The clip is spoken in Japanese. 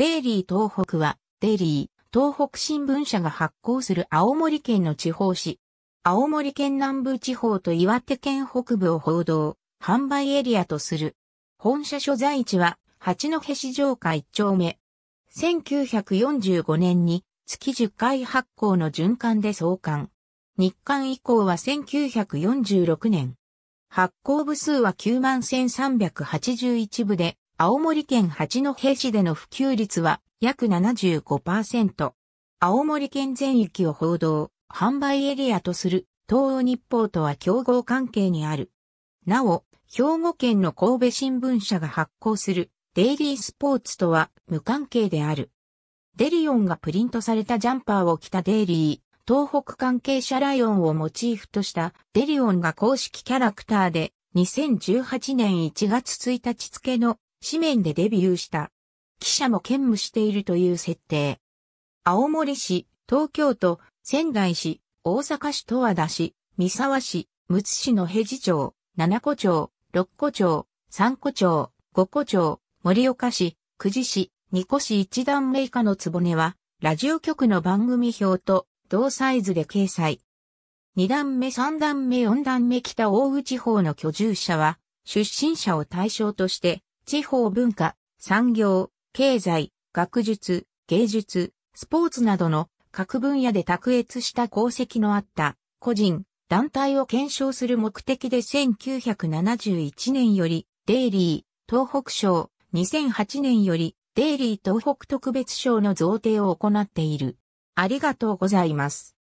デイリー東北は、デイリー、東北新聞社が発行する青森県の地方紙。青森県南部地方と岩手県北部を報道、販売エリアとする。本社所在地は、八戸市城下一丁目。1945年に月10回発行の循環で創刊。日刊以降は1946年。発行部数は91,381部で、青森県八戸市での普及率は約75%。青森県全域を報道、販売エリアとする東欧日報とは競合関係にある。なお、兵庫県の神戸新聞社が発行するデイリースポーツとは無関係である。デリオンがプリントされたジャンパーを着たデイリー、東北関係者ライオンをモチーフとしたデリオンが公式キャラクターで2018年1月1日付の紙面でデビューした。記者も兼務しているという設定。青森市、東京都、仙台市、大阪市十和田市、三沢市、むつ市の平治町、七子町、六個町、三個町、五個町、盛岡市、久慈市、二個市一段目以下のつぼねは、ラジオ局の番組表と同サイズで掲載。二段目三段目四段目北大宇地方の居住者は、出身者を対象として、地方文化、産業、経済、学術、芸術、スポーツなどの各分野で卓越した功績のあった個人、団体を検証する目的で1971年よりデイリー東北省、2008年よりデイリー東北特別賞の贈呈を行っている。ありがとうございます。